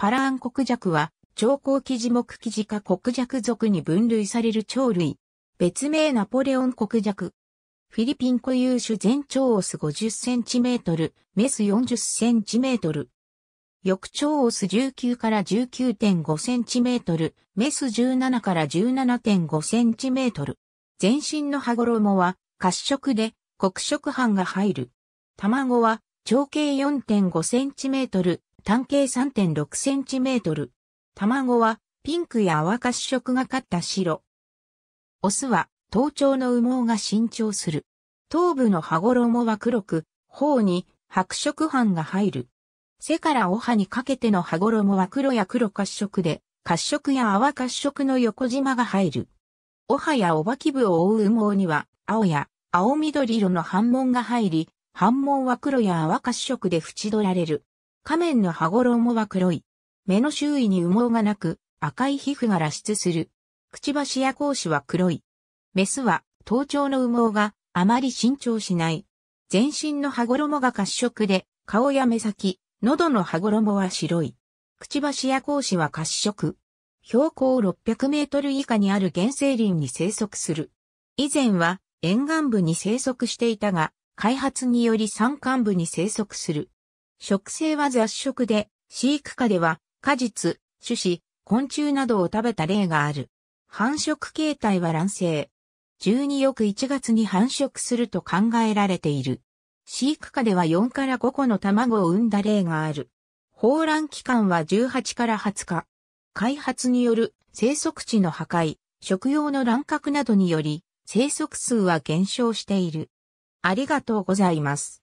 パラーン国弱は、長江記事目記事か国弱属に分類される鳥類。別名ナポレオン国弱。フィリピン固有種全長オス50センチメートル、メス40センチメートル。翼長オス19から19.5センチメートル、メス17から17.5センチメートル。全身の羽衣は褐色で黒色斑が入る。卵は長径4.5センチメートル、単径 3.6cm。卵はピンクや淡褐色がかった白。オスは頭頂の羽毛が伸長する。頭部の羽衣は黒く、頬に白色斑が入る。背からお羽にかけての羽衣は黒や黒褐色で、褐色や淡褐色の横縞が入る。お羽やおばき部を覆う羽毛には、青や青緑色の斑紋が入り、斑紋は黒や淡褐色で縁取られる。仮面の羽衣は黒い。目の周囲に羽毛がなく、赤い皮膚が露出する。くちばしや格子は黒い。メスは頭頂の羽毛があまり伸長しない。全身の羽衣が褐色で、顔や目先、喉の羽衣は白い。くちばしや格子は褐色。標高600メートル以下にある原生林に生息する。以前は沿岸部に生息していたが、開発により山間部に生息する。食性は雑食で、飼育下では果実、種子、昆虫などを食べた例がある。繁殖形態は卵生。12翌1月に繁殖すると考えられている。飼育下では4から5個の卵を産んだ例がある。放卵期間は18から20日。開発による生息地の破壊、食用の乱獲などにより、生息数は減少している。ありがとうございます。